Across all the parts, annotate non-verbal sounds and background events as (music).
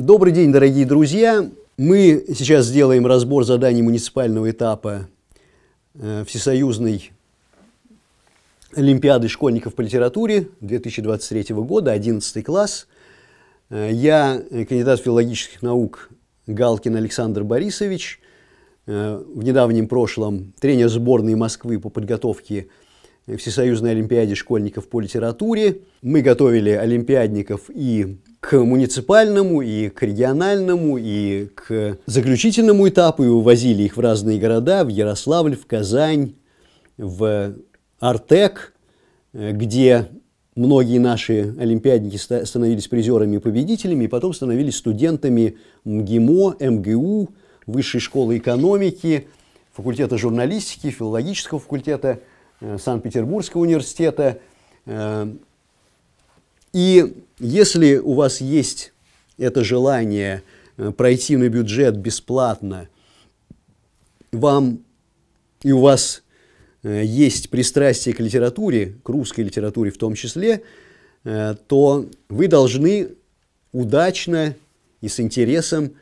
Добрый день, дорогие друзья! Мы сейчас сделаем разбор заданий муниципального этапа э, Всесоюзной Олимпиады школьников по литературе 2023 года, 11 класс. Э, я кандидат филологических наук Галкин Александр Борисович, э, в недавнем прошлом тренер сборной Москвы по подготовке Всесоюзной Олимпиаде школьников по литературе. Мы готовили олимпиадников и к муниципальному, и к региональному, и к заключительному этапу, и увозили их в разные города, в Ярославль, в Казань, в Артек, э, где многие наши олимпиадники становились призерами и победителями, и потом становились студентами МГИМО, МГУ, Высшей школы экономики, факультета журналистики, филологического факультета, э, Санкт-Петербургского университета, э, и если у вас есть это желание э, пройти на бюджет бесплатно, вам и у вас э, есть пристрастие к литературе, к русской литературе в том числе, э, то вы должны удачно и с интересом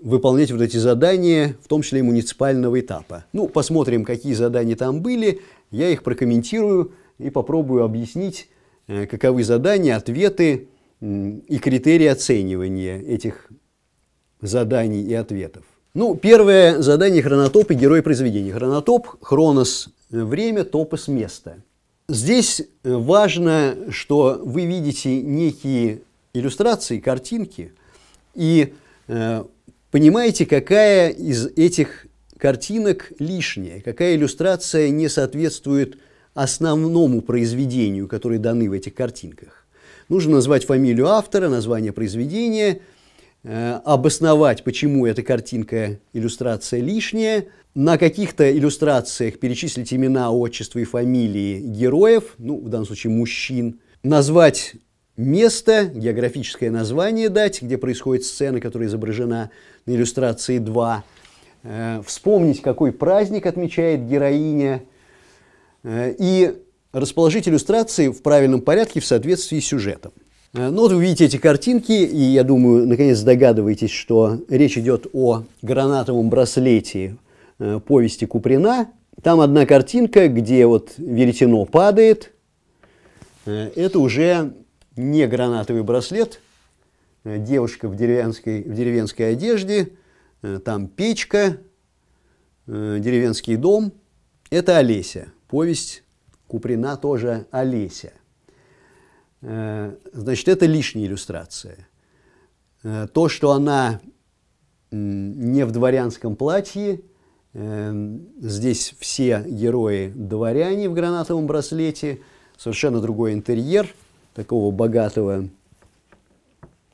выполнять вот эти задания, в том числе и муниципального этапа. Ну, посмотрим, какие задания там были, я их прокомментирую и попробую объяснить, Э, каковы задания, ответы и критерии оценивания этих заданий и ответов. Ну, первое задание хронотоп и герой произведения. Хронотоп, хронос э, – время, топос – место. Здесь э, важно, что вы видите некие иллюстрации, картинки, и э, понимаете, какая из этих картинок лишняя, какая иллюстрация не соответствует основному произведению, которые даны в этих картинках. Нужно назвать фамилию автора, название произведения, э, обосновать, почему эта картинка, иллюстрация лишняя, на каких-то иллюстрациях перечислить имена, отчество и фамилии героев, ну, в данном случае мужчин, назвать место, географическое название дать, где происходит сцена, которая изображена на иллюстрации 2, э, вспомнить, какой праздник отмечает героиня – и расположить иллюстрации в правильном порядке в соответствии с сюжетом. Э, ну вот вы видите эти картинки, и я думаю, наконец догадываетесь, что речь идет о гранатовом браслете э, повести Куприна. Там одна картинка, где вот веретено падает. Э, это уже не гранатовый браслет. Девушка в деревенской, в деревенской одежде, там печка, деревенский дом. Это Олеся повесть Куприна тоже «Олеся». Э, значит, это лишняя иллюстрация. Э, то, что она не в дворянском платье, э, здесь все герои дворяне в гранатовом браслете, совершенно другой интерьер такого богатого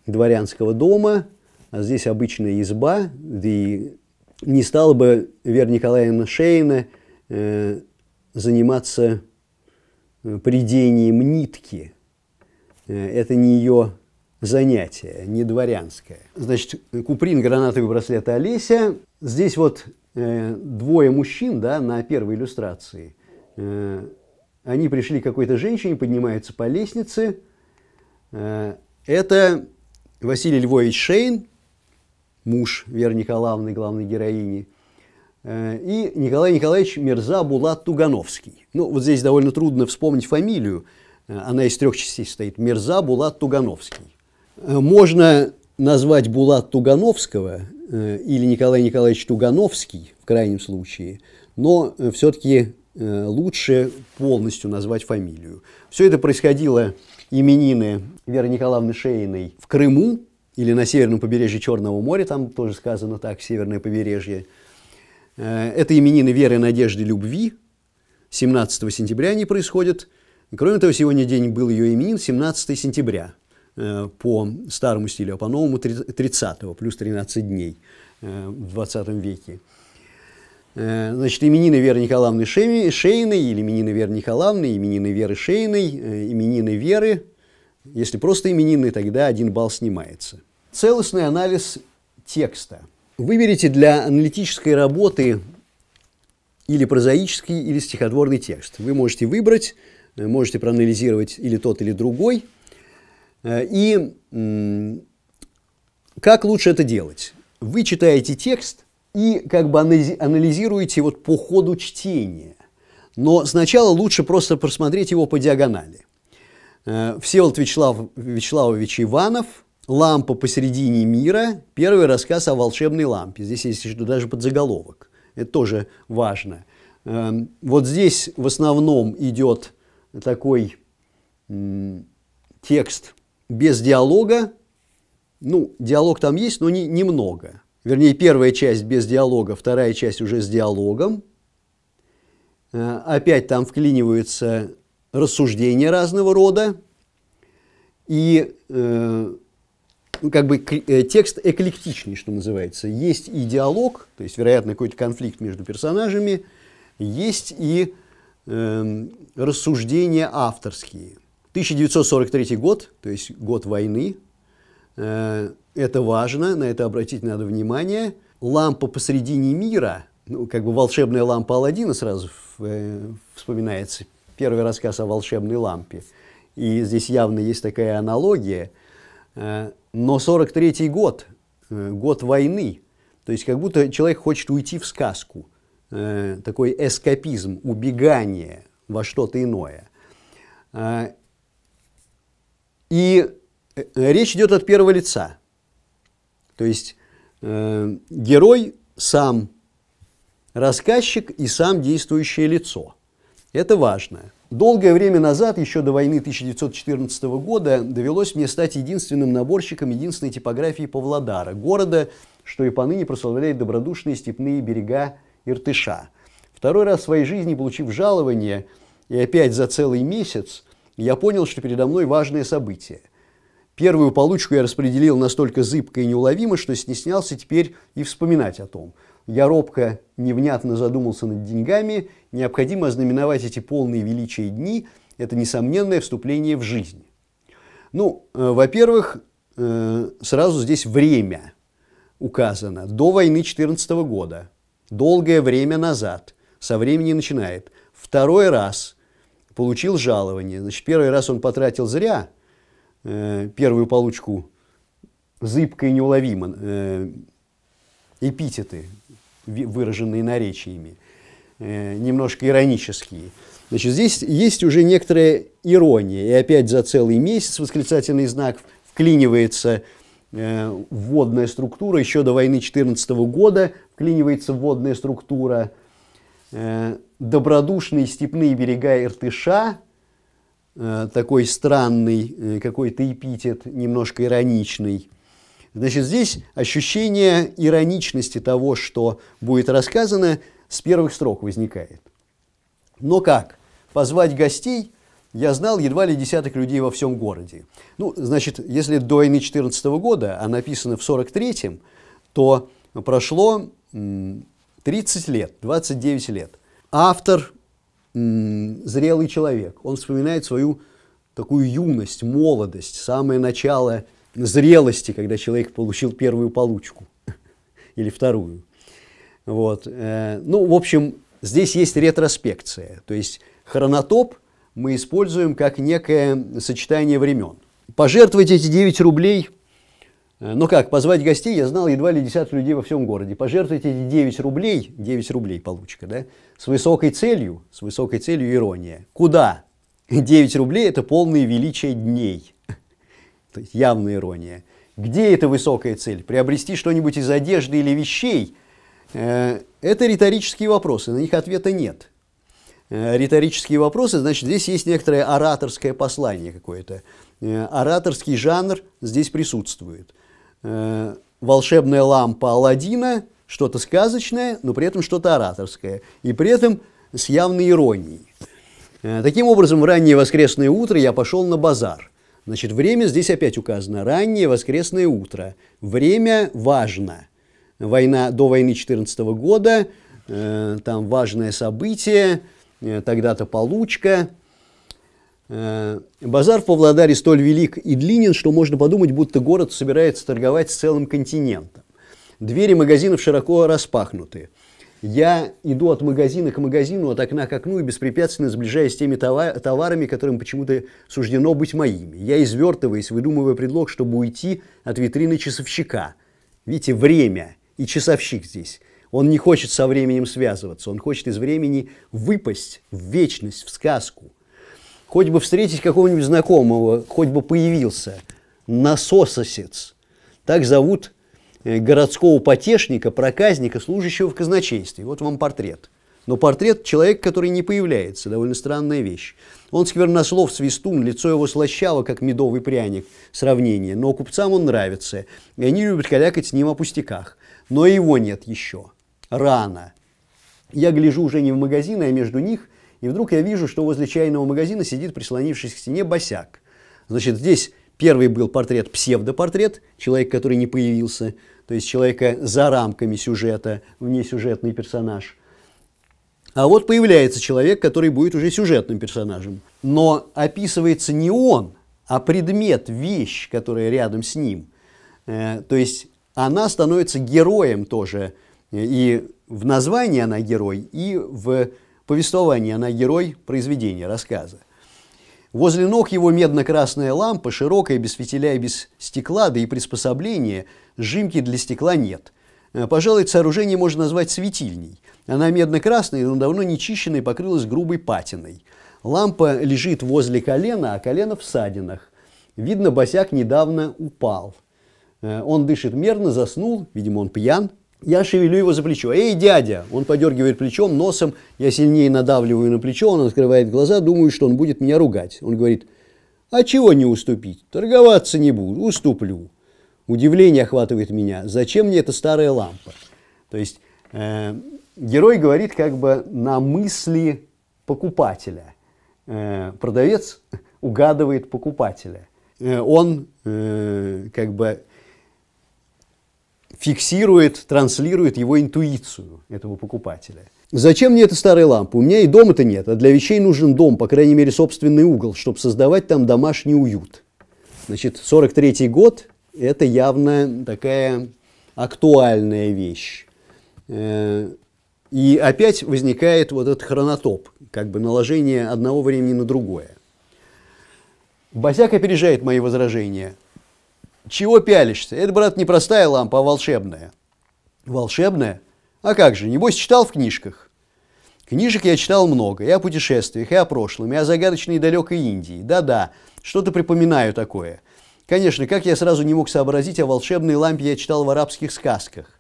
дворянского дома, а здесь обычная изба, и не стала бы Вера Николаевна Шейна заниматься э, придением нитки. Э, это не ее занятие, не дворянское. Значит, Куприн, гранатовый браслет Олеся. Здесь вот э, двое мужчин, да, на первой иллюстрации. они пришли к какой-то женщине, поднимаются по лестнице. это Василий Львович Шейн, муж Веры Николаевны, главной героини – Э, и Николай Николаевич Мирза Булат Тугановский. Ну, вот здесь довольно трудно вспомнить фамилию. Э, она из трех частей стоит. Мирза Булат Тугановский. Э, можно назвать Булат Тугановского или Николай Николаевич Тугановский в крайнем случае, но все-таки лучше полностью назвать фамилию. Все это происходило именины Веры Николаевны Шейной в Крыму или на северном побережье Черного моря, там тоже сказано так, северное побережье – Э, это именины веры, надежды, любви. 17 сентября они происходят. Кроме того, сегодня день был ее именин, 17 сентября э, по старому стилю, а по новому 30 плюс 13 дней э, в 20 веке. Значит, именины Веры Николаевны Шейной, или именины Веры Николаевны, именины Веры Шейной, именины Веры. Если просто именины, тогда один балл снимается. Целостный анализ текста – Выберите для аналитической работы или прозаический, или стихотворный текст. Вы можете выбрать, э, можете проанализировать или тот, или другой. Э, и как лучше это делать? Вы читаете текст и как бы анализируете вот по ходу чтения. Но сначала лучше просто просмотреть его по диагонали. Э, Всеволод Вячеслав, Вячеславович Иванов – Лампа посередине мира. Первый рассказ о волшебной лампе. Здесь есть даже подзаголовок. Это тоже важно. Эм, вот здесь в основном идет такой текст без диалога. Ну, диалог там есть, но не, немного. Вернее, первая часть без диалога, вторая часть уже с диалогом. Э, опять там вклиниваются рассуждения разного рода. И э, как бы э, текст эклектичный, что называется. Есть и диалог, то есть, вероятно, какой-то конфликт между персонажами, есть и э, рассуждения авторские. 1943 год, то есть год войны, э, это важно, на это обратить надо внимание. Лампа посредине мира, ну, как бы волшебная лампа Алладина сразу э, вспоминается. Первый рассказ о волшебной лампе. И здесь явно есть такая аналогия – Э, но 43 год, э, год войны, то есть как будто человек хочет уйти в сказку, э, такой эскапизм, убегание во что-то иное. И речь идет от первого лица. То есть герой сам рассказчик и сам действующее лицо. Это важно. Долгое время назад, еще до войны 1914 года, довелось мне стать единственным наборщиком единственной типографии Павлодара, города, что и поныне прославляет добродушные степные берега Иртыша. Второй раз в своей жизни, получив жалование, и опять за целый месяц, я понял, что передо мной важное событие. Первую получку я распределил настолько зыбко и неуловимо, что стеснялся теперь и вспоминать о том. Я робко, невнятно задумался над деньгами необходимо ознаменовать эти полные величия дни, это несомненное вступление в жизнь. Ну, э, во-первых, э, сразу здесь время указано. До войны 14 года, долгое время назад, со времени начинает. Второй раз получил жалование. Значит, первый раз он потратил зря э, первую получку зыбко и неуловимо эпитеты, выраженные наречиями – Э, немножко иронические. Значит, здесь есть уже некоторая ирония. И опять за целый месяц восклицательный знак вклинивается э, вводная структура. Еще до войны 14 года вклинивается вводная структура. Э, добродушные степные берега Иртыша. Э, такой странный какой-то эпитет, немножко ироничный. Значит, здесь ощущение ироничности того, что будет рассказано – с первых строк возникает. Но как? Позвать гостей я знал едва ли десяток людей во всем городе. Ну, значит, если до войны 14 года, а написано в 43-м, то прошло 30 лет, 29 лет. Автор зрелый человек. Он вспоминает свою такую юность, молодость, самое начало зрелости, когда человек получил первую получку (laughs) или вторую. Вот. Э, ну, в общем, здесь есть ретроспекция. То есть хронотоп мы используем как некое сочетание времен. Пожертвовать эти 9 рублей, э, ну как, позвать гостей, я знал едва ли десяток людей во всем городе. Пожертвовать эти 9 рублей, 9 рублей получка, да, с высокой целью, с высокой целью ирония. Куда? 9 рублей – это полное величие дней. (laughs) То есть явная ирония. Где эта высокая цель? Приобрести что-нибудь из одежды или вещей – Э, это риторические вопросы, на них ответа нет. Э, риторические вопросы, значит, здесь есть некоторое ораторское послание какое-то. Э, ораторский жанр здесь присутствует. Волшебная лампа Алладина, что-то сказочное, но при этом что-то ораторское. И при этом с явной иронией. Таким образом, в раннее воскресное утро я пошел на базар. Значит, время здесь опять указано. Раннее воскресное утро. Время важно война до войны 14 года, э, там важное событие, э, тогда-то получка. Э, базар в Павлодаре столь велик и длинен, что можно подумать, будто город собирается торговать с целым континентом. Двери магазинов широко распахнуты. Я иду от магазина к магазину, от окна к окну и беспрепятственно сближаясь с теми товар- товарами, которым почему-то суждено быть моими. Я извертываюсь, выдумывая предлог, чтобы уйти от витрины часовщика. Видите, время и часовщик здесь. Он не хочет со временем связываться, он хочет из времени выпасть в вечность, в сказку. Хоть бы встретить какого-нибудь знакомого, хоть бы появился. Насососец. Так зовут э, городского потешника, проказника, служащего в казначействе. Вот вам портрет. Но портрет человека, который не появляется, довольно странная вещь. Он сквернослов, свистун, лицо его слащало, как медовый пряник, сравнение, но купцам он нравится, и они любят калякать с ним о пустяках но его нет еще. Рано. Я гляжу уже не в магазин а между них, и вдруг я вижу, что возле чайного магазина сидит, прислонившись к стене, босяк. Значит, здесь первый был портрет, псевдопортрет, человек, который не появился, то есть человека за рамками сюжета, внесюжетный персонаж. А вот появляется человек, который будет уже сюжетным персонажем. Но описывается не он, а предмет, вещь, которая рядом с ним. Э, то есть она становится героем тоже. И в названии она герой, и в повествовании она герой произведения, рассказа. Возле ног его медно-красная лампа, широкая, без фитиля и без стекла, да и приспособления, жимки для стекла нет. Э, пожалуй, это сооружение можно назвать светильней. Она медно-красная, но давно не чищенная, покрылась грубой патиной. Лампа лежит возле колена, а колено в садинах. Видно, босяк недавно упал – Э, он дышит мерно, заснул, видимо, он пьян. Я шевелю его за плечо. «Эй, дядя!» Он подергивает плечом, носом. Я сильнее надавливаю на плечо, он открывает глаза, думаю, что он будет меня ругать. Он говорит, «А чего не уступить? Торговаться не буду, уступлю». Удивление охватывает меня. Зачем мне эта старая лампа? То есть э, герой говорит как бы на мысли покупателя. Э, продавец угадывает покупателя. Э, он э, как бы фиксирует, транслирует его интуицию этого покупателя. Зачем мне эта старая лампа? У меня и дома-то нет, а для вещей нужен дом, по крайней мере, собственный угол, чтобы создавать там домашний уют. Значит, 43-й год – это явно такая актуальная вещь. Э, и опять возникает вот этот хронотоп, как бы наложение одного времени на другое. Босяк опережает мои возражения – чего пялишься? Это, брат, не простая лампа, а волшебная. Волшебная? А как же, небось читал в книжках? Книжек я читал много, и о путешествиях, и о прошлом, и о загадочной далекой Индии. Да-да, что-то припоминаю такое. Конечно, как я сразу не мог сообразить, о волшебной лампе я читал в арабских сказках.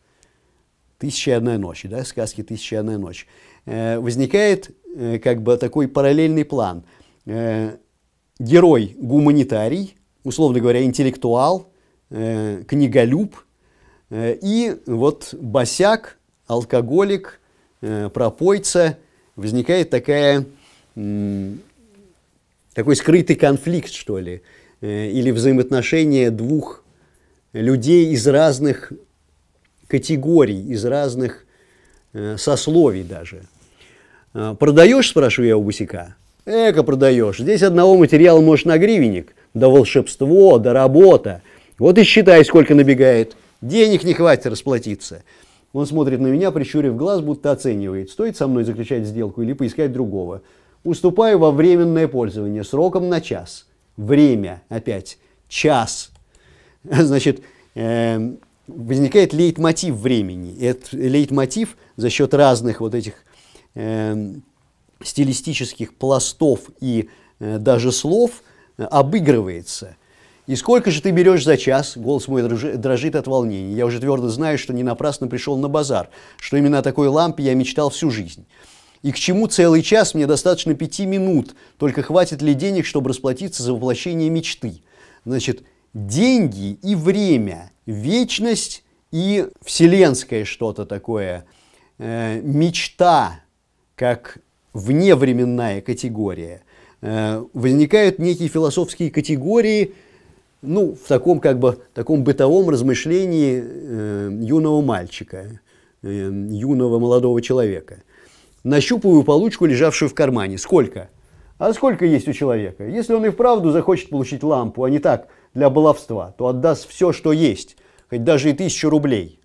«Тысяча и одна ночь», да, сказки «Тысяча и одна ночь». Э, возникает э, как бы такой параллельный план. Э, герой гуманитарий, условно говоря, интеллектуал, Э, книголюб, э, и вот босяк, алкоголик, э, пропойца, возникает такая, такой скрытый конфликт, что ли, э, или взаимоотношения двух людей из разных категорий, из разных сословий даже. «Продаешь?» – спрашиваю я у босика. «Эко продаешь. Здесь одного материала можешь на гривенник. Да волшебство, да работа. Вот и считай, сколько набегает. Денег не хватит расплатиться. Он смотрит на меня, прищурив глаз, будто оценивает, стоит со мной заключать сделку или поискать другого. Уступаю во временное пользование сроком на час. Время опять. Час. (laughs) Значит, эм, возникает лейтмотив времени. Этот лейтмотив за счет разных вот этих эм, стилистических пластов и э, даже слов э, обыгрывается – «И сколько же ты берешь за час?» Голос мой дрожит от волнения. Я уже твердо знаю, что не напрасно пришел на базар, что именно о такой лампе я мечтал всю жизнь. И к чему целый час мне достаточно пяти минут, только хватит ли денег, чтобы расплатиться за воплощение мечты? Значит, деньги и время, вечность и вселенское что-то такое, э, мечта как вневременная категория. Э, возникают некие философские категории – ну, в таком как бы таком бытовом размышлении э, юного мальчика, э, юного молодого человека. Нащупываю получку, лежавшую в кармане. Сколько? А сколько есть у человека? Если он и вправду захочет получить лампу, а не так для баловства, то отдаст все, что есть, хоть даже и тысячу рублей.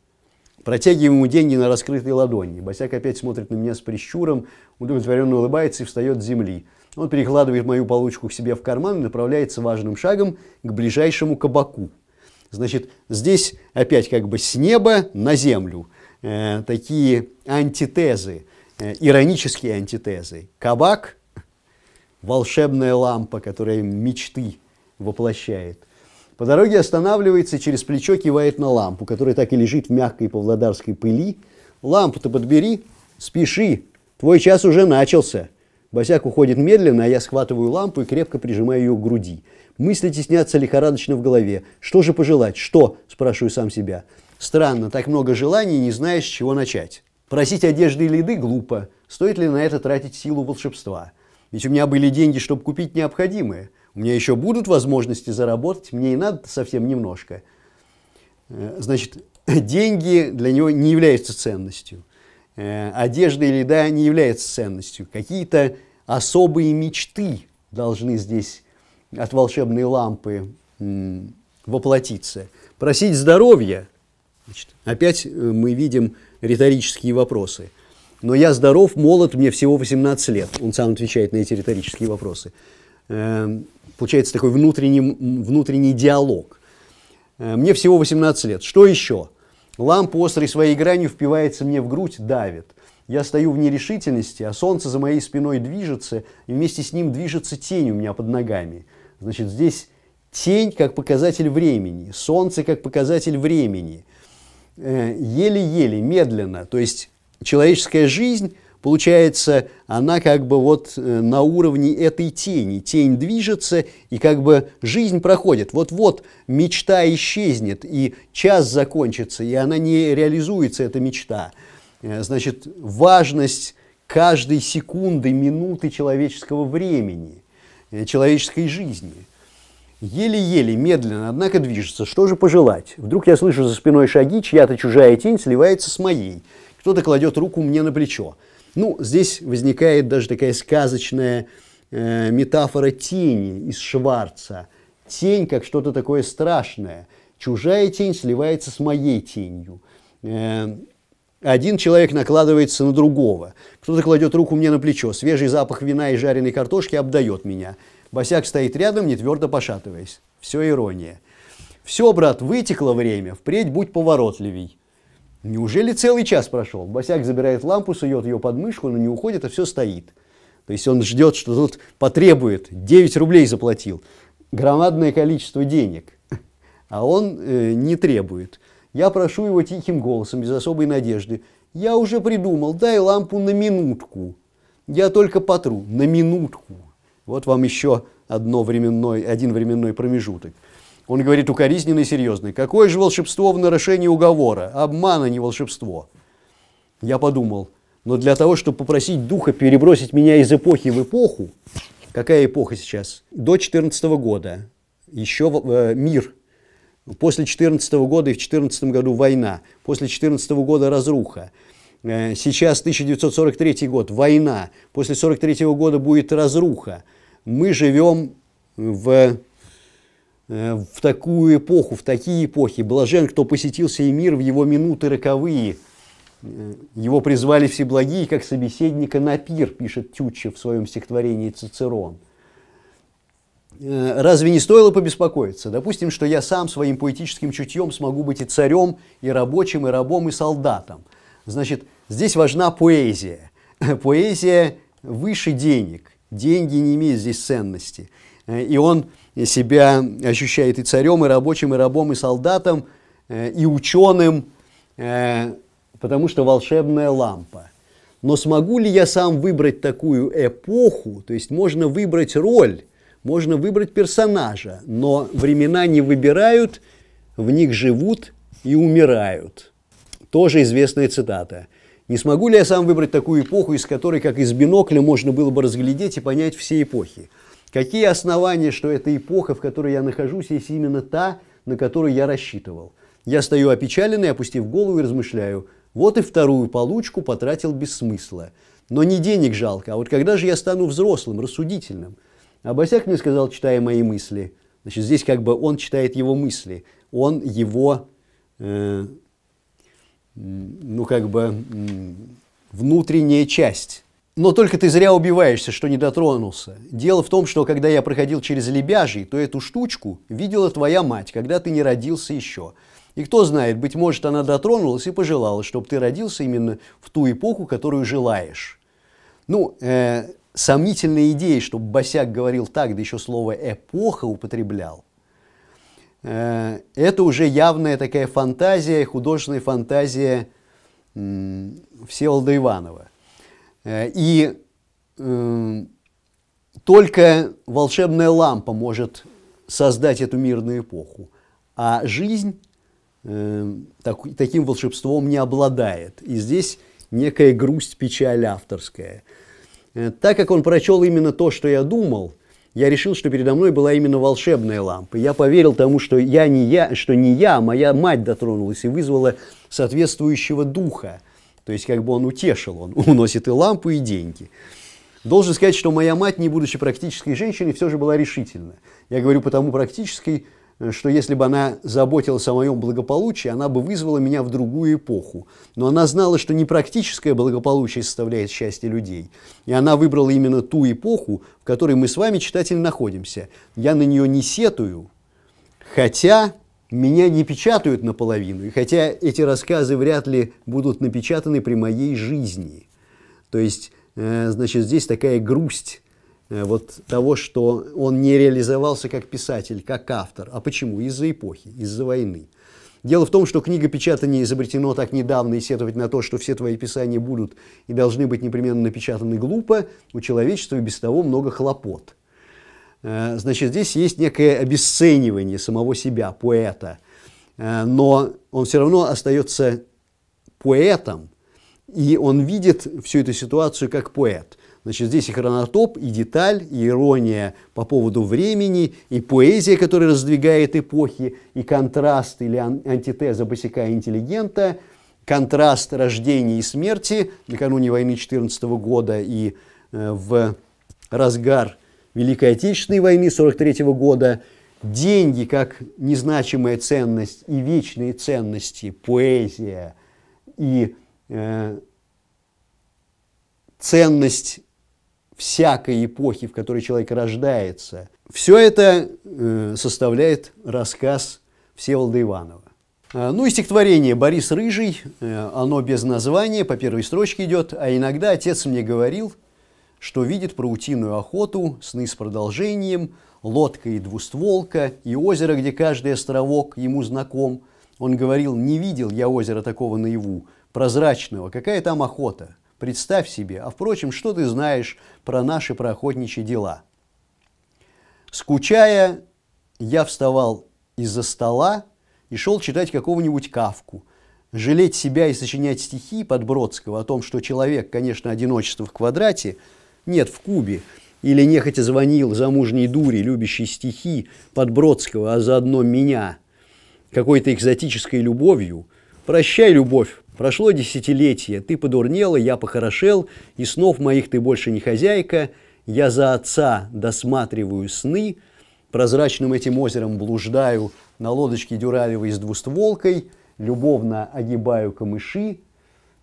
Протягиваем ему деньги на раскрытой ладони. Босяк опять смотрит на меня с прищуром, удовлетворенно улыбается и встает с земли. Он перекладывает мою получку к себе в карман и направляется важным шагом к ближайшему кабаку. Значит, здесь опять как бы с неба на землю э, такие антитезы, э, иронические антитезы. Кабак – волшебная лампа, которая мечты воплощает. По дороге останавливается, через плечо кивает на лампу, которая так и лежит в мягкой павлодарской пыли. Лампу-то подбери, спеши, твой час уже начался. Босяк уходит медленно, а я схватываю лампу и крепко прижимаю ее к груди. Мысли теснятся лихорадочно в голове. Что же пожелать? Что? Спрашиваю сам себя. Странно, так много желаний, не зная, с чего начать. Просить одежды или еды глупо. Стоит ли на это тратить силу волшебства? Ведь у меня были деньги, чтобы купить необходимое. У меня еще будут возможности заработать, мне и надо совсем немножко. Э, значит, (laughs) деньги для него не являются ценностью. Э, одежда или еда не является ценностью. Какие-то особые мечты должны здесь от волшебной лампы воплотиться. Просить здоровья. Значит, опять э, мы видим риторические вопросы. Но я здоров, молод, мне всего 18 лет. Он сам отвечает на эти риторические вопросы. Э, получается такой внутренний, внутренний диалог. Мне всего 18 лет. Что еще? Лампа острой своей гранью впивается мне в грудь, давит. Я стою в нерешительности, а солнце за моей спиной движется, и вместе с ним движется тень у меня под ногами. Значит, здесь тень как показатель времени, солнце как показатель времени. Э, еле-еле, медленно. То есть человеческая жизнь Получается, она как бы вот э, на уровне этой тени. Тень движется, и как бы жизнь проходит. Вот-вот мечта исчезнет, и час закончится, и она не реализуется, эта мечта. Э, значит, важность каждой секунды, минуты человеческого времени, э, человеческой жизни – Еле-еле, медленно, однако движется. Что же пожелать? Вдруг я слышу за спиной шаги, чья-то чужая тень сливается с моей. Кто-то кладет руку мне на плечо. Ну, здесь возникает даже такая сказочная э, метафора тени из Шварца. Тень как что-то такое страшное. Чужая тень сливается с моей тенью. Э, один человек накладывается на другого. Кто-то кладет руку мне на плечо. Свежий запах вина и жареной картошки обдает меня. Босяк стоит рядом, не твердо пошатываясь. Все ирония. Все, брат, вытекло время, впредь будь поворотливей. Неужели целый час прошел? Босяк забирает лампу, сует ее под мышку, но не уходит, а все стоит. То есть он ждет, что тут потребует. 9 рублей заплатил. Громадное количество денег. А он э, не требует. Я прошу его тихим голосом, без особой надежды. Я уже придумал, дай лампу на минутку. Я только потру. На минутку. Вот вам еще одно временной, один временной промежуток. Он говорит укоризненно и серьезно. Какое же волшебство в нарушении уговора? Обман, а не волшебство. Я подумал, но для того, чтобы попросить Духа перебросить меня из эпохи в эпоху, какая эпоха сейчас? До 14 года еще э, мир. После 14 года и в 14 году война. После 14 года разруха. Э, сейчас 1943 год, война. После 43 года будет разруха. Мы живем в Э, в такую эпоху, в такие эпохи. Блажен, кто посетил сей мир в его минуты роковые. Э, его призвали благие, как собеседника на пир, пишет Тютче в своем стихотворении Цицерон. Э, разве не стоило побеспокоиться? Допустим, что я сам своим поэтическим чутьем смогу быть и царем, и рабочим, и рабом, и солдатом. Значит, здесь важна поэзия. (laughs) Поэзия выше денег. Деньги не имеют здесь ценности. И он себя ощущает и царем, и рабочим, и рабом, и солдатом, э, и ученым, э, потому что волшебная лампа. Но смогу ли я сам выбрать такую эпоху? То есть можно выбрать роль, можно выбрать персонажа, но времена не выбирают, в них живут и умирают. Тоже известная цитата. Не смогу ли я сам выбрать такую эпоху, из которой, как из бинокля, можно было бы разглядеть и понять все эпохи? Какие основания, что эта эпоха, в которой я нахожусь, есть именно та, на которую я рассчитывал? Я стою опечаленный, опустив голову и размышляю. Вот и вторую получку потратил без смысла. Но не денег жалко, а вот когда же я стану взрослым, рассудительным? А Босяк мне сказал, читая мои мысли. Значит, здесь как бы он читает его мысли. Он его, э, ну как бы, э, внутренняя часть. Но только ты зря убиваешься, что не дотронулся. Дело в том, что когда я проходил через Лебяжий, то эту штучку видела твоя мать, когда ты не родился еще. И кто знает, быть может, она дотронулась и пожелала, чтобы ты родился именно в ту эпоху, которую желаешь. Ну, э, сомнительные идеи, чтобы Босяк говорил так, да еще слово «эпоха» употреблял. Э, это уже явная такая фантазия, художественная фантазия э, Всеволода Иванова. Э, и э, только волшебная лампа может создать эту мирную эпоху, а жизнь э, так, таким волшебством не обладает. И здесь некая грусть, печаль авторская. Э, так как он прочел именно то, что я думал, я решил, что передо мной была именно волшебная лампа. Я поверил тому, что я не я, что не я, а моя мать дотронулась и вызвала соответствующего духа – то есть как бы он утешил, он (laughs) уносит и лампу, и деньги. Должен сказать, что моя мать, не будучи практической женщиной, все же была решительна. Я говорю потому практической, э, что если бы она заботилась о моем благополучии, она бы вызвала меня в другую эпоху. Но она знала, что не практическое благополучие составляет счастье людей. И она выбрала именно ту эпоху, в которой мы с вами, читатель, находимся. Я на нее не сетую, хотя меня не печатают наполовину, и хотя эти рассказы вряд ли будут напечатаны при моей жизни. То есть, э, значит, здесь такая грусть э, вот того, что он не реализовался как писатель, как автор. А почему? Из-за эпохи, из-за войны. Дело в том, что книга печатания изобретено так недавно, и сетовать на то, что все твои писания будут и должны быть непременно напечатаны глупо, у человечества и без того много хлопот. Э, значит, здесь есть некое обесценивание самого себя, поэта. Э, но он все равно остается поэтом, и он видит всю эту ситуацию как поэт. Значит, здесь и хронотоп, и деталь, и ирония по поводу времени, и поэзия, которая раздвигает эпохи, и контраст или антитеза босика интеллигента, контраст рождения и смерти накануне войны 14 года и э, в разгар Великой Отечественной войны 43 года, деньги как незначимая ценность и вечные ценности, поэзия и э, ценность всякой эпохи, в которой человек рождается. Все это э, составляет рассказ Всеволода Иванова. Э, ну и стихотворение «Борис Рыжий», э, оно без названия, по первой строчке идет, а иногда отец мне говорил – что видит паутиную охоту, сны с продолжением, лодка и двустволка, и озеро, где каждый островок ему знаком. Он говорил, не видел я озера такого наяву, прозрачного, какая там охота, представь себе, а впрочем, что ты знаешь про наши проохотничьи дела. Скучая, я вставал из-за стола и шел читать какого-нибудь кавку – жалеть себя и сочинять стихи под Бродского о том, что человек, конечно, одиночество в квадрате, нет, в Кубе. Или нехотя звонил замужней дури, любящей стихи, Подбродского, а заодно меня, какой-то экзотической любовью. Прощай, любовь, прошло десятилетие, ты подурнела, я похорошел, и снов моих ты больше не хозяйка, я за отца досматриваю сны, прозрачным этим озером блуждаю на лодочке дюралевой с двустволкой, любовно огибаю камыши,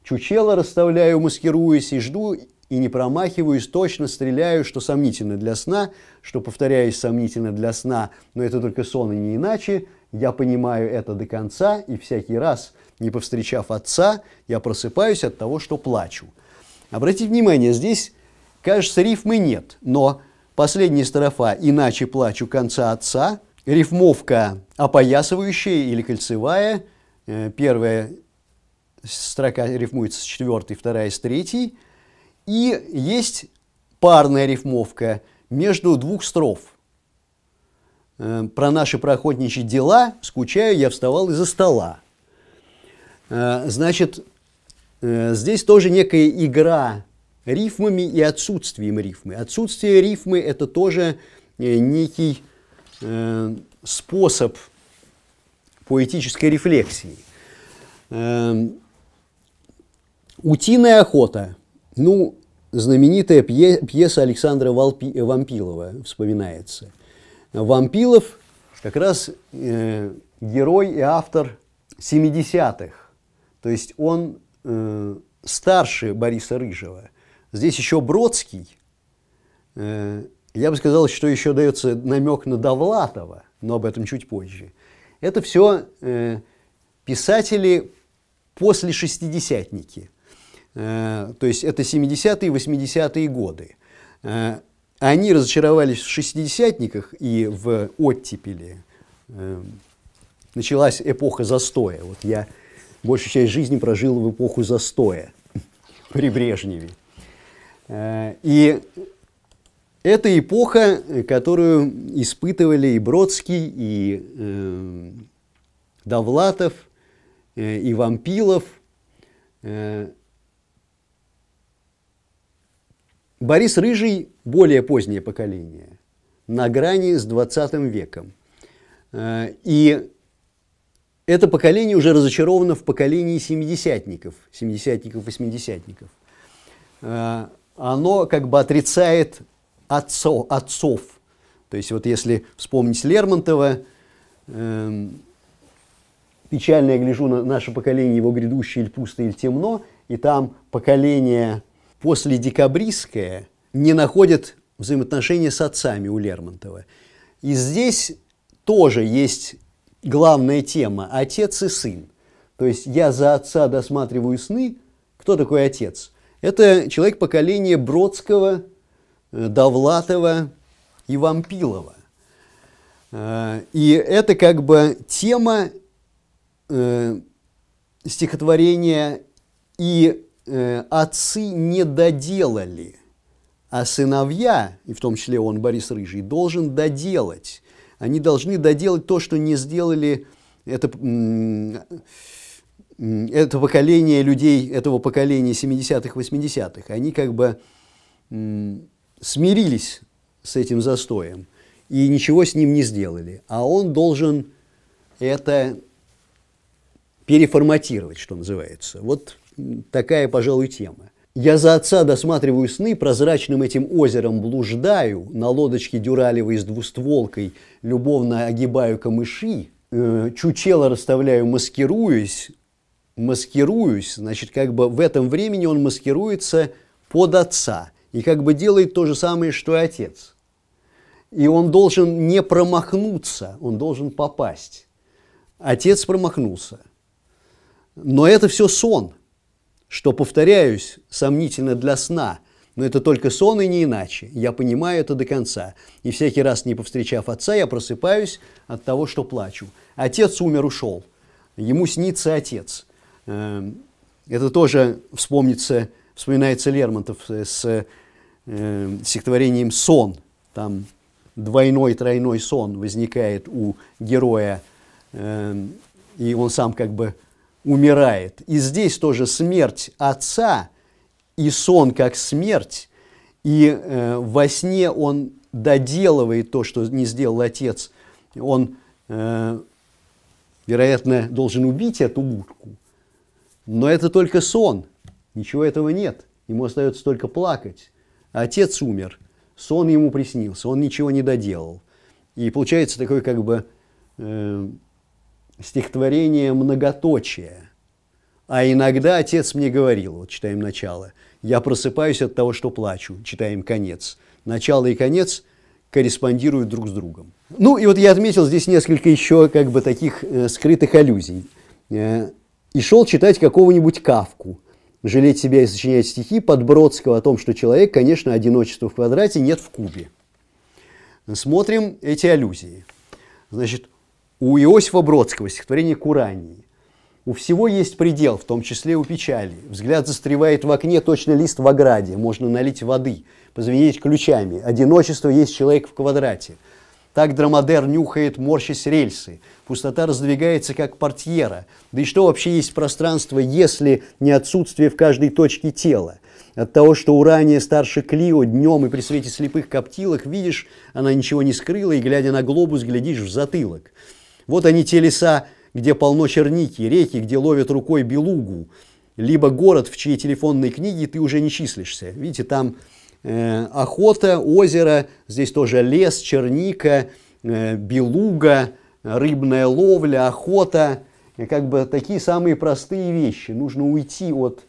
чучело расставляю, маскируясь, и жду и не промахиваюсь, точно стреляю, что сомнительно для сна, что, повторяюсь, сомнительно для сна, но это только сон и не иначе. Я понимаю это до конца, и всякий раз, не повстречав отца, я просыпаюсь от того, что плачу. Обратите внимание, здесь, кажется, рифмы нет, но последняя строфа «иначе плачу конца отца», рифмовка опоясывающая или кольцевая, э, первая строка рифмуется с четвертой, вторая с третьей – и есть парная рифмовка между двух строф. Э, про наши проходничьи дела, скучаю, я вставал из-за стола. Э, значит, э, здесь тоже некая игра рифмами и отсутствием рифмы. Отсутствие рифмы – это тоже некий способ поэтической рефлексии. Эм, утиная охота – ну, знаменитая пьеса Александра Валпи, Вампилова вспоминается. Вампилов как раз э, герой и автор 70-х. То есть он э, старше Бориса Рыжего. Здесь еще Бродский. Э, я бы сказал, что еще дается намек на Довлатова, но об этом чуть позже. Это все э, писатели после шестидесятники – Э, то есть это 70-е и 80-е годы. Э, они разочаровались в шестидесятниках и в оттепели. Э, началась эпоха застоя. Вот я большую часть жизни прожил в эпоху застоя (laughs) при Брежневе. И это эпоха, которую испытывали и Бродский, и Довлатов, и Вампилов – Борис Рыжий – более позднее поколение, на грани с 20 веком. Э, и это поколение уже разочаровано в поколении семидесятников, семидесятников, восьмидесятников. Э, оно как бы отрицает отцо, отцов. То есть вот если вспомнить Лермонтова, эм, печально я гляжу на наше поколение, его грядущее или пусто, или темно, и там поколение после декабристское не находят взаимоотношения с отцами у Лермонтова. И здесь тоже есть главная тема – отец и сын. То есть я за отца досматриваю сны. Кто такой отец? Это человек поколения Бродского, э, Довлатова и Вампилова. Э, и это как бы тема э, стихотворения и э, отцы не доделали, а сыновья, и в том числе он, Борис Рыжий, должен доделать. Они должны доделать то, что не сделали это, это поколение людей, этого поколения 70-х, 80-х. Они как бы смирились с этим застоем и ничего с ним не сделали. А он должен это переформатировать, что называется. Вот такая, пожалуй, тема. Я за отца досматриваю сны, прозрачным этим озером блуждаю, на лодочке дюралевой с двустволкой любовно огибаю камыши, э, чучело расставляю, маскируюсь, маскируюсь, значит, как бы в этом времени он маскируется под отца и как бы делает то же самое, что и отец. И он должен не промахнуться, он должен попасть. Отец промахнулся. Но это все сон – что, повторяюсь, сомнительно для сна, но это только сон и не иначе. Я понимаю это до конца. И всякий раз, не повстречав отца, я просыпаюсь от того, что плачу. Отец умер, ушел. Ему снится отец. Эм, это тоже вспомнится, вспоминается Лермонтов э, с э, стихотворением «Сон». Там двойной, тройной сон возникает у героя, эм, и он сам как бы умирает. И здесь тоже смерть отца и сон как смерть. И э, во сне он доделывает то, что не сделал отец. Он, э, вероятно, должен убить эту утку. Но это только сон. Ничего этого нет. Ему остается только плакать. Отец умер. Сон ему приснился. Он ничего не доделал. И получается такой как бы... Э, стихотворение многоточие. А иногда отец мне говорил, вот читаем начало, я просыпаюсь от того, что плачу, читаем конец. Начало и конец корреспондируют друг с другом. Ну и вот я отметил здесь несколько еще как бы таких э, скрытых аллюзий. Э, и шел читать какого-нибудь Кавку, жалеть себя и сочинять стихи Бродского о том, что человек, конечно, одиночество в квадрате нет в кубе. Смотрим эти аллюзии. Значит, у Иосифа Бродского стихотворение «Курании». У всего есть предел, в том числе у печали. Взгляд застревает в окне, точно лист в ограде. Можно налить воды, позвенеть ключами. Одиночество есть человек в квадрате. Так драмадер нюхает, морщись рельсы. Пустота раздвигается, как портьера. Да и что вообще есть пространство, если не отсутствие в каждой точке тела? От того, что урания старше Клио днем и при свете слепых коптилок, видишь, она ничего не скрыла, и, глядя на глобус, глядишь в затылок. Вот они те леса, где полно черники, реки, где ловят рукой белугу, либо город, в чьей телефонной книге ты уже не числишься. Видите, там э, охота, озеро, здесь тоже лес, черника, э, белуга, рыбная ловля, охота. Как бы такие самые простые вещи. Нужно уйти от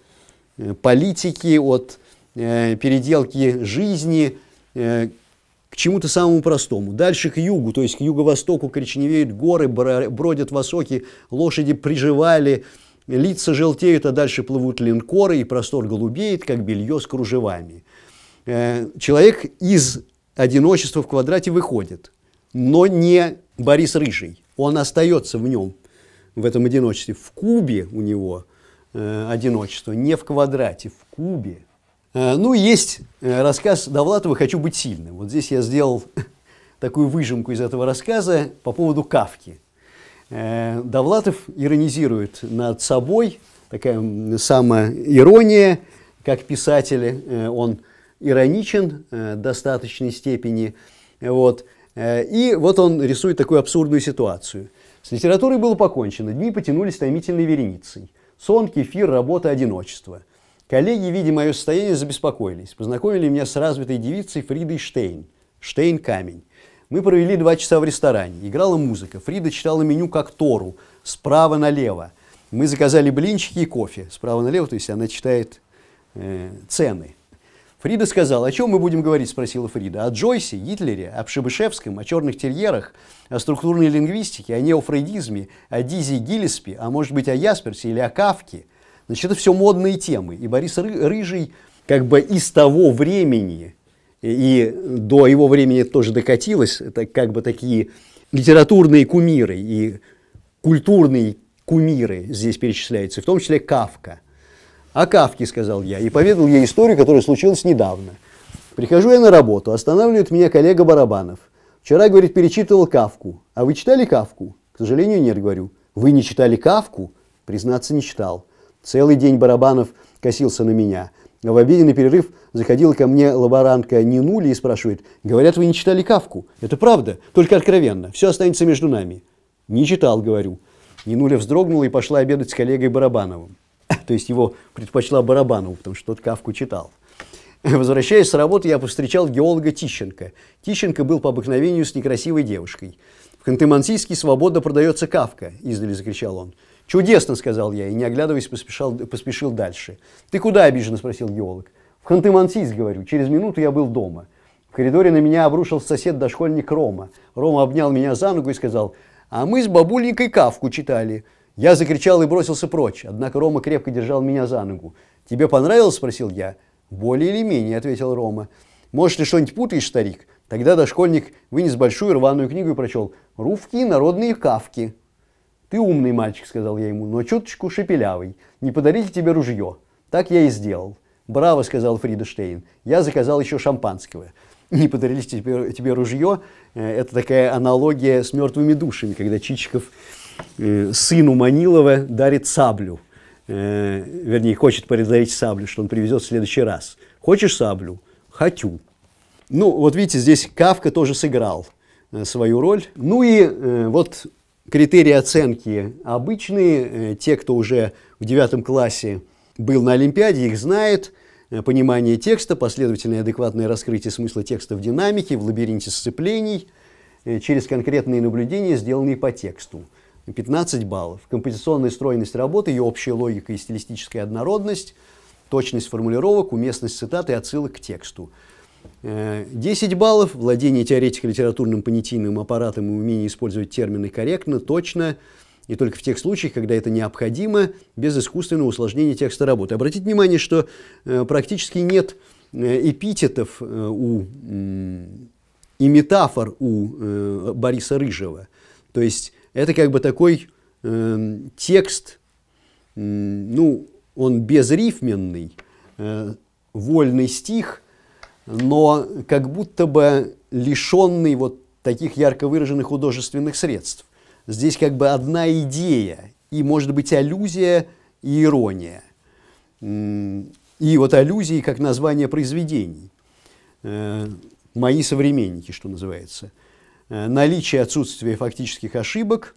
э, политики, от э, переделки жизни, э, к чему-то самому простому. Дальше к югу, то есть к юго-востоку коричневеют горы, бродят высокие лошади приживали, лица желтеют, а дальше плывут линкоры, и простор голубеет, как белье с кружевами. Э, человек из одиночества в квадрате выходит, но не Борис Рыжий. Он остается в нем, в этом одиночестве. В кубе у него э, одиночество, не в квадрате, в кубе – Э, ну, есть э, рассказ Довлатова «Хочу быть сильным». Вот здесь я сделал (laughs) такую выжимку из этого рассказа по поводу Кавки. Э, Довлатов иронизирует над собой, такая самая ирония, как писатель, он ироничен в достаточной степени. Вот. И вот он рисует такую абсурдную ситуацию. С литературой было покончено, дни потянулись томительной вереницей. Сон, кефир, работа, одиночество – Коллеги, видя мое состояние, забеспокоились. Познакомили меня с развитой девицей Фридой Штейн. Штейн камень. Мы провели два часа в ресторане. Играла музыка. Фрида читала меню как Тору. Справа налево. Мы заказали блинчики и кофе. Справа налево, то есть она читает э, цены. Фрида сказала, о чем мы будем говорить, спросила Фрида. О Джойсе, Гитлере, о Пшебышевском, о черных терьерах, о структурной лингвистике, о неофрейдизме, о Дизи Гиллеспи, а может быть о Ясперсе или о Кавке – Значит, это все модные темы. И Борис Рыжий как бы из того времени, и до его времени это тоже докатилось, это как бы такие литературные кумиры и культурные кумиры здесь перечисляются, в том числе Кавка. О Кавке сказал я и поведал ей историю, которая случилась недавно. Прихожу я на работу, останавливает меня коллега Барабанов. Вчера, говорит, перечитывал Кавку. А вы читали Кавку? К сожалению, нет, говорю. Вы не читали Кавку? Признаться, не читал. Целый день Барабанов косился на меня. В обеденный перерыв заходила ко мне лаборантка Нинули и спрашивает, «Говорят, вы не читали Кавку?» «Это правда, только откровенно. Все останется между нами». «Не читал», — говорю. Нинуля вздрогнула и пошла обедать с коллегой Барабановым. (laughs) То есть его предпочла Барабанову, потому что тот Кавку читал. Возвращаясь с работы, я повстречал геолога Тищенко. Тищенко был по обыкновению с некрасивой девушкой. «В Ханты-Мансийске свободно продается Кавка», — издали закричал он. «Чудесно», — сказал я, и, не оглядываясь, поспешал, поспешил дальше. «Ты куда?» — обиженно спросил геолог. «В Ханты-Мансийск», — говорю. «Через минуту я был дома». В коридоре на меня обрушился сосед-дошкольник Рома. Рома обнял меня за ногу и сказал, «А мы с бабульникой Кавку читали». Я закричал и бросился прочь, однако Рома крепко держал меня за ногу. «Тебе понравилось?» – спросил я. «Более или менее», – ответил Рома. «Может, ты что-нибудь путаешь, старик?» Тогда дошкольник вынес большую рваную книгу и прочел «Рувки народные кавки». «Ты умный мальчик», — сказал я ему, — «но чуточку шепелявый. Не подарили тебе ружье». Так я и сделал. «Браво», — сказал Фридештейн. «Я заказал еще шампанского». «Не подарили тебе, тебе ружье» э, — это такая аналогия с «Мертвыми душами», когда Чичиков э, сыну Манилова дарит саблю. Э, вернее, хочет подарить саблю, что он привезет в следующий раз. «Хочешь саблю?» «Хочу». Ну, вот видите, здесь Кавка тоже сыграл свою роль. Ну и вот Критерии оценки обычные. Э, те, кто уже в девятом классе был на Олимпиаде, их знает. Э, понимание текста, последовательное адекватное раскрытие смысла текста в динамике, в лабиринте сцеплений, э, через конкретные наблюдения, сделанные по тексту. 15 баллов. Композиционная стройность работы, ее общая логика и стилистическая однородность, точность формулировок, уместность цитат и отсылок к тексту. 10 э, баллов, владение теоретико-литературным понятийным аппаратом и умение использовать термины корректно, точно, и только в тех случаях, когда это необходимо, без искусственного усложнения текста работы. Обратите внимание, что э, практически нет э, эпитетов у, и метафор у Бориса Рыжего. То есть это как бы такой эм, текст, ну, он безрифменный, вольный стих, но как будто бы лишенный вот таких ярко выраженных художественных средств. Здесь как бы одна идея и, может быть, аллюзия и ирония. И вот аллюзии как название произведений. Э, Мои современники, что называется. Э, Наличие отсутствия фактических ошибок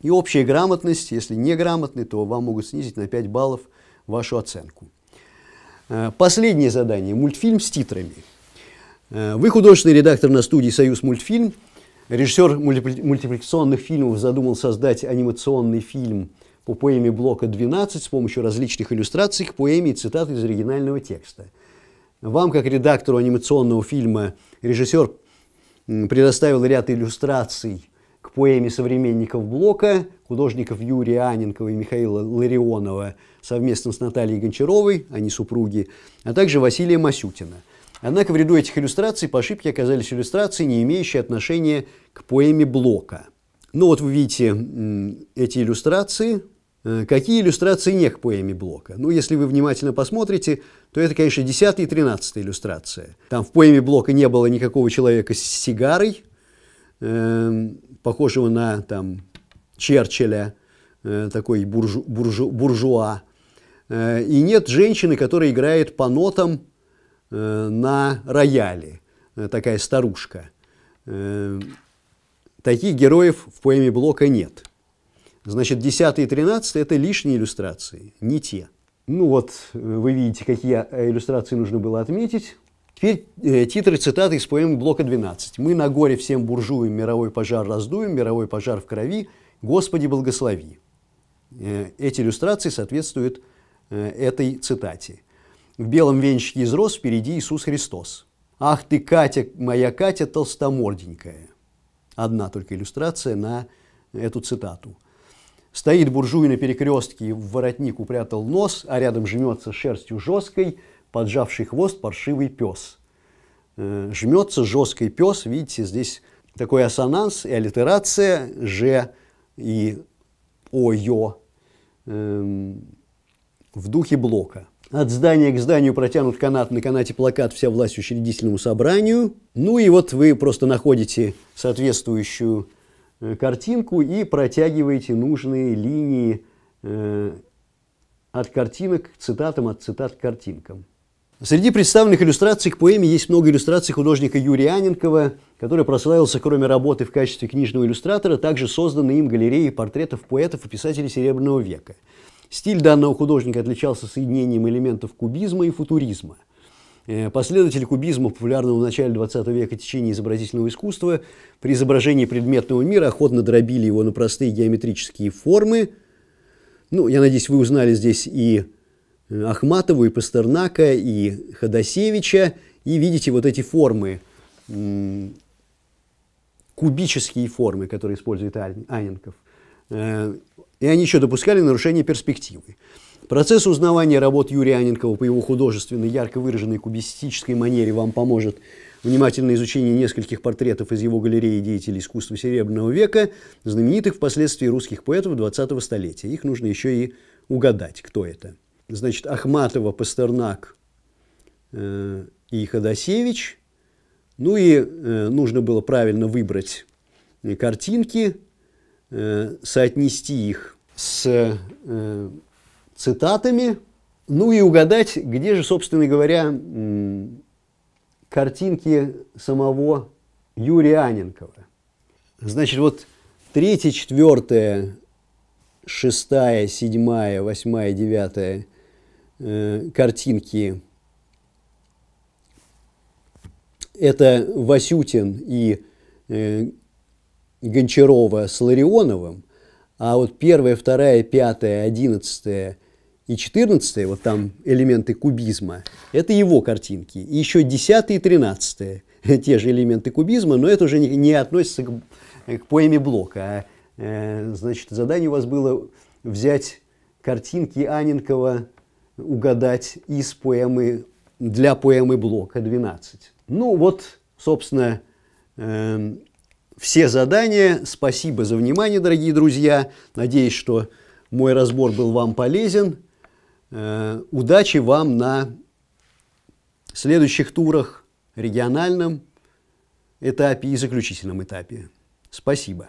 и общая грамотность. Если не грамотный то вам могут снизить на 5 баллов вашу оценку. Э, последнее задание – мультфильм с титрами. Э, вы художественный редактор на студии «Союз мультфильм». Режиссер мультипликационных фильмов задумал создать анимационный фильм по поэме блока 12 с помощью различных иллюстраций к поэме и цитат из оригинального текста. Вам, как редактору анимационного фильма, режиссер предоставил ряд иллюстраций к поэме современников блока – художников Юрия Аненкова и Михаила Ларионова совместно с Натальей Гончаровой, они супруги, а также Василия Масютина. Однако в ряду этих иллюстраций по ошибке оказались иллюстрации, не имеющие отношения к поэме Блока. Ну вот вы видите эти иллюстрации. Э, какие иллюстрации не к поэме Блока? Ну, если вы внимательно посмотрите, то это, конечно, 10 и 13 иллюстрация. Там в поэме Блока не было никакого человека с сигарой, эм, похожего на там, Черчилля, э, такой буржу, буржу, буржуа. Э, и нет женщины, которая играет по нотам э, на рояле, такая старушка. Таких героев в поэме Блока нет. Значит, 10 и 13 – это лишние иллюстрации, не те. Ну вот, вы видите, какие иллюстрации нужно было отметить. Теперь титры цитаты из поэмы Блока 12. «Мы на горе всем буржуям мировой пожар раздуем, мировой пожар в крови, «Господи, благослови». Э, эти иллюстрации соответствуют э, этой цитате. В белом венчике из роз впереди Иисус Христос. «Ах ты, Катя, моя Катя толстоморденькая». Одна только иллюстрация на эту цитату. Стоит буржуй на перекрестке, в воротник упрятал нос, а рядом жмется шерстью жесткой, поджавший хвост паршивый пес. Э, жмется жесткий пес, видите, здесь такой ассонанс и аллитерация «же» и ОЙО эм, в духе блока. От здания к зданию протянут канат, на канате плакат «Вся власть учредительному собранию». Ну и вот вы просто находите соответствующую э, картинку и протягиваете нужные линии э, от картинок к цитатам, от цитат к картинкам. Среди представленных иллюстраций к поэме есть много иллюстраций художника Юрия Аненкова, который прославился, кроме работы в качестве книжного иллюстратора, также созданной им галереей портретов поэтов и писателей Серебряного века. Стиль данного художника отличался соединением элементов кубизма и футуризма. Э, Последователи кубизма, популярного в начале XX века течения изобразительного искусства, при изображении предметного мира охотно дробили его на простые геометрические формы. Ну, я надеюсь, вы узнали здесь и Ахматову и Пастернака, и Ходосевича, и видите вот эти формы, кубические формы, которые использует Аненков. Э, и они еще допускали нарушение перспективы. Процесс узнавания работ Юрия Аненкова по его художественной, ярко выраженной кубистической манере вам поможет внимательное изучение нескольких портретов из его галереи деятелей искусства Серебряного века, знаменитых впоследствии русских поэтов 20-го столетия. Их нужно еще и угадать, кто это значит, Ахматова, Пастернак э, и Ходосевич. Ну и э, нужно было правильно выбрать э, картинки, соотнести их с цитатами, ну и угадать, где же, собственно говоря, картинки самого Юрия Аненкова. Значит, вот третья, четвертая, шестая, седьмая, восьмая, девятая – Э, картинки. Это Васютин и э, Гончарова с Ларионовым, а вот первая, вторая, пятая, одиннадцатая и четырнадцатая, вот там элементы кубизма, это его картинки. И еще десятая и тринадцатая, (laughs) те же элементы кубизма, но это уже не, не относится к, к поэме Блока. А, э, значит, задание у вас было взять картинки Аненкова угадать из поэмы, для поэмы Блока 12. Ну вот, собственно, э, все задания. Спасибо за внимание, дорогие друзья. Надеюсь, что мой разбор был вам полезен. Э, удачи вам на следующих турах региональном этапе и заключительном этапе. Спасибо.